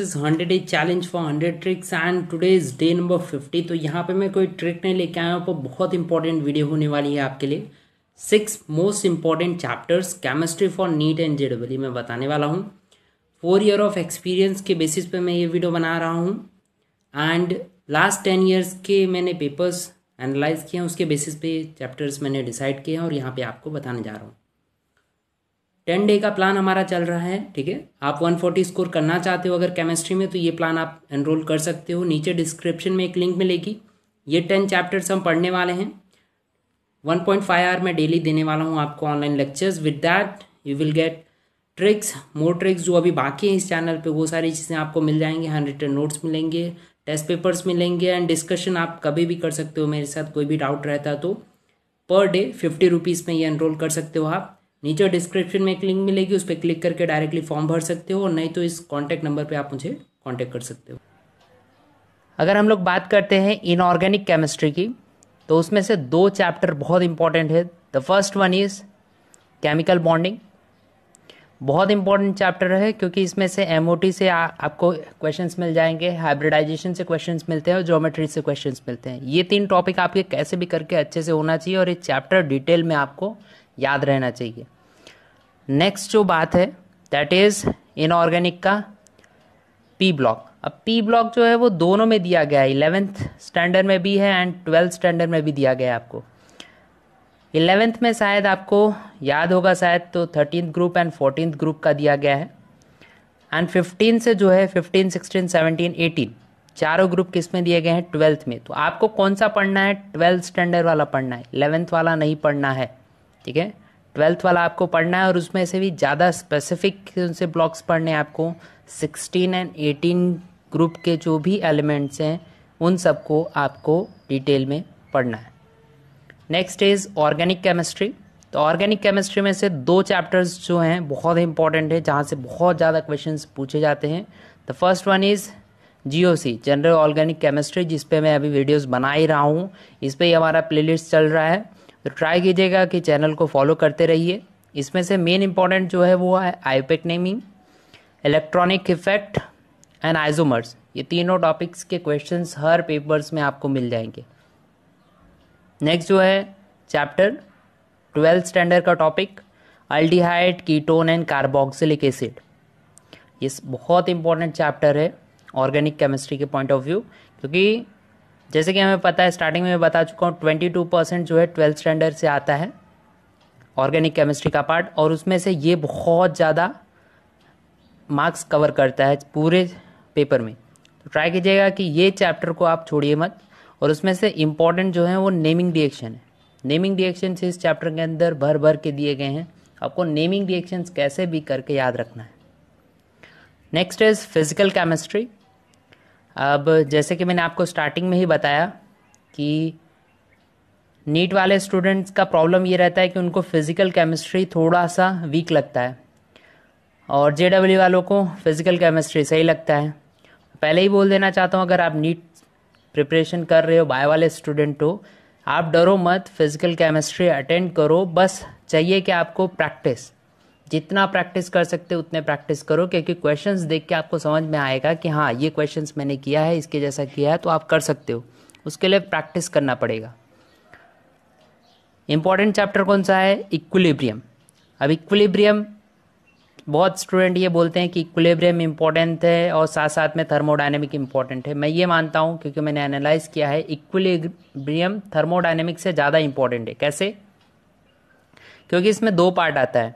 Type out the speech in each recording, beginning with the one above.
is hundred a challenge for hundred tricks and today is day number fifty तो यहाँ पे मैं कोई ट्रिक नहीं लेके आया हूँ पर बहुत इंपॉर्टेंट वीडियो होने वाली है आपके लिए six most important chapters chemistry for NEET and J मैं बताने वाला हूँ फोर ईयर ऑफ एक्सपीरियंस के बेसिस पे मैं ये वीडियो बना रहा हूँ एंड लास्ट टेन ईयर्स के मैंने पेपर्स एनालाइज किए हैं उसके बेसिस पे चैप्टर्स मैंने डिसाइड किए हैं और यहाँ पे आपको बताने जा रहा हूँ टेन डे का प्लान हमारा चल रहा है ठीक है आप 140 स्कोर करना चाहते हो अगर केमिस्ट्री में तो ये प्लान आप एनरोल कर सकते हो नीचे डिस्क्रिप्शन में एक लिंक मिलेगी ये टेन चैप्टर्स हम पढ़ने वाले हैं 1.5 पॉइंट आवर मैं डेली देने वाला हूँ आपको online lectures with that you will get tricks more tricks जो अभी बाकी हैं इस चैनल पर वो सारी चीज़ें आपको मिल जाएंगे हैंड रिटेड नोट्स मिलेंगे टेस्ट पेपर्स मिलेंगे एंड डिस्कशन आप कभी भी कर सकते हो मेरे साथ कोई भी डाउट रहता तो पर डे फिफ्टी रुपीज़ में ये एनरोल कर सकते हो आप नीचे डिस्क्रिप्शन में एक लिंक मिलेगी उस पर क्लिक करके डायरेक्टली फॉर्म भर सकते हो और नहीं तो इस कॉन्टैक्ट नंबर पर आप मुझे कॉन्टैक्ट कर सकते हो अगर हम लोग बात करते हैं इनऑर्गेनिक केमिस्ट्री की तो उसमें से दो चैप्टर बहुत इंपॉर्टेंट है the first one is chemical bonding बहुत इंपॉर्टेंट चैप्टर है क्योंकि इसमें से एम से आ, आपको क्वेश्चंस मिल जाएंगे हाइब्रिडाइजेशन से क्वेश्चंस मिलते हैं और ज्योमेट्री से क्वेश्चंस मिलते हैं ये तीन टॉपिक आपके कैसे भी करके अच्छे से होना चाहिए और ये चैप्टर डिटेल में आपको याद रहना चाहिए नेक्स्ट जो बात है दैट इज़ इनऑर्गेनिक का पी ब्लॉक अब पी ब्लॉक जो है वो दोनों में दिया गया है इलेवेंथ स्टैंडर्ड में भी है एंड ट्वेल्थ स्टैंडर्ड में भी दिया गया है आपको इलेवेंथ में शायद आपको याद होगा शायद तो thirteen group and fourteen group का दिया गया है एंड फिफ्टीन से जो है फिफ्टीन सिक्सटीन सेवनटीन एटीन चारों ग्रुप किस में दिए गए हैं ट्वेल्थ में तो आपको कौन सा पढ़ना है ट्वेल्थ स्टैंडर्ड वाला पढ़ना है इलेवेंथ वाला नहीं पढ़ना है ठीक है ट्वेल्थ वाला आपको पढ़ना है और उसमें से भी ज़्यादा स्पेसिफिक से ब्लॉक्स पढ़ने हैं आपको सिक्सटीन एंड एटीन ग्रुप के जो भी एलिमेंट्स हैं उन सबको आपको डिटेल में पढ़ना है नेक्स्ट इज़ ऑर्गेनिक केमिस्ट्री तो ऑर्गेनिक केमिस्ट्री में से दो चैप्टर्स जो हैं बहुत इंपॉर्टेंट है जहाँ से बहुत ज़्यादा क्वेश्चन पूछे जाते हैं the first one is G O C general organic chemistry जिसपे मैं अभी वीडियोज़ बना ही रहा हूँ इस पर ही हमारा लिस्ट चल रहा है तो ट्राई कीजिएगा कि चैनल को फॉलो करते रहिए इसमें से मेन इम्पॉर्टेंट जो है वो है IUPAC naming electronic effect and isomers ये तीनों टॉपिक्स के क्वेश्चंस हर पेपर्स में आपको मिल जाएंगे नेक्स्ट जो है चैप्टर ट्वेल्थ स्टैंडर्ड का topic aldehyde ketone and carboxylic acid ये बहुत इंपॉर्टेंट चैप्टर है ऑर्गेनिक केमिस्ट्री के पॉइंट ऑफ व्यू क्योंकि जैसे कि हमें पता है स्टार्टिंग में मैं बता चुका हूँ ट्वेंटी टू परसेंट जो है ट्वेल्थ स्टैंडर्ड से आता है ऑर्गेनिक केमिस्ट्री का पार्ट और उसमें से ये बहुत ज़्यादा मार्क्स कवर करता है पूरे पेपर में तो ट्राई कीजिएगा कि ये चैप्टर को आप छोड़िए मत और उसमें से इम्पॉर्टेंट जो है वो नेमिंग रिएक्शन है नेमिंग रिएक्शन इस चैप्टर के अंदर भर भर के दिए गए हैं आपको नेमिंग रिएक्शंस कैसे भी करके याद रखना है नेक्स्ट इज फिजिकल केमिस्ट्री अब जैसे कि मैंने आपको स्टार्टिंग में ही बताया कि नीट वाले स्टूडेंट्स का प्रॉब्लम ये रहता है कि उनको फिज़िकल केमिस्ट्री थोड़ा सा वीक लगता है और जे डब्ल्यू वालों को फिज़िकल केमिस्ट्री सही लगता है पहले ही बोल देना चाहता हूँ अगर आप नीट प्रिपरेशन कर रहे हो बाय वाले स्टूडेंट हो आप डरो मत फिज़िकल केमिस्ट्री अटेंड करो बस चाहिए कि आपको प्रैक्टिस जितना प्रैक्टिस कर सकते हो उतने प्रैक्टिस करो क्योंकि क्वेश्चंस देख के आपको समझ में आएगा कि हाँ ये क्वेश्चंस मैंने किया है इसके जैसा किया है तो आप कर सकते हो उसके लिए प्रैक्टिस करना पड़ेगा इम्पॉर्टेंट चैप्टर कौन सा है इक्विलिब्रियम अब इक्विलिब्रियम बहुत स्टूडेंट ये बोलते हैं कि इक्विलिब्रियम इंपॉर्टेंट है और साथ साथ में थर्मोडाइनेमिक इंपॉर्टेंट है मैं ये मानता हूँ क्योंकि मैंने एनालाइज किया है इक्विलिब्रियम थर्मोडाइनेमिक से ज़्यादा इंपॉर्टेंट है कैसे क्योंकि इसमें दो पार्ट आता है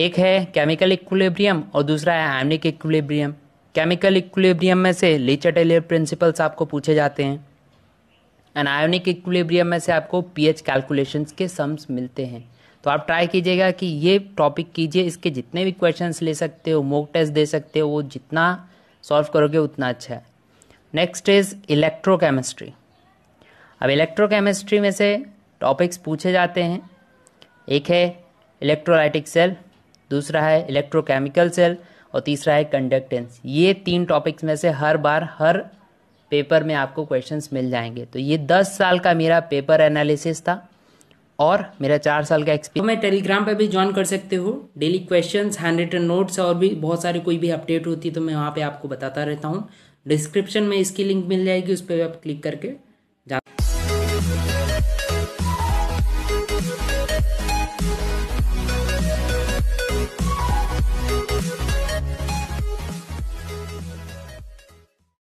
एक है केमिकल इक्विलिब्रियम और दूसरा है आयनिक इक्विलिब्रियम केमिकल इक्विलिब्रियम में से लीचर टेलर प्रिंसिपल्स आपको पूछे जाते हैं आयोनिक इक्विलिब्रियम में से आपको पीएच कैलकुलेशंस के सम्स मिलते हैं तो आप ट्राई कीजिएगा कि ये टॉपिक कीजिए इसके जितने भी क्वेश्चंस ले सकते हो मोक टेस्ट दे सकते हो वो जितना सॉल्व करोगे उतना अच्छा है नेक्स्ट इज इलेक्ट्रोकेमिस्ट्री अब इलेक्ट्रोकेमिस्ट्री में से टॉपिक्स पूछे जाते हैं एक है इलेक्ट्रोलाइटिक सेल दूसरा है इलेक्ट्रोकेमिकल सेल और तीसरा है कंडक्टेंस ये तीन टॉपिक्स में से हर बार हर पेपर में आपको क्वेश्चंस मिल जाएंगे तो ये दस साल का मेरा पेपर एनालिसिस था और मेरा चार साल का एक्सपीरियंस तो मैं टेलीग्राम पे भी ज्वाइन कर सकते हो daily questions handwritten notes और भी बहुत सारी कोई भी अपडेट होती है तो मैं वहाँ पे आपको बताता रहता हूँ डिस्क्रिप्शन में इसकी लिंक मिल जाएगी उस पर आप क्लिक करके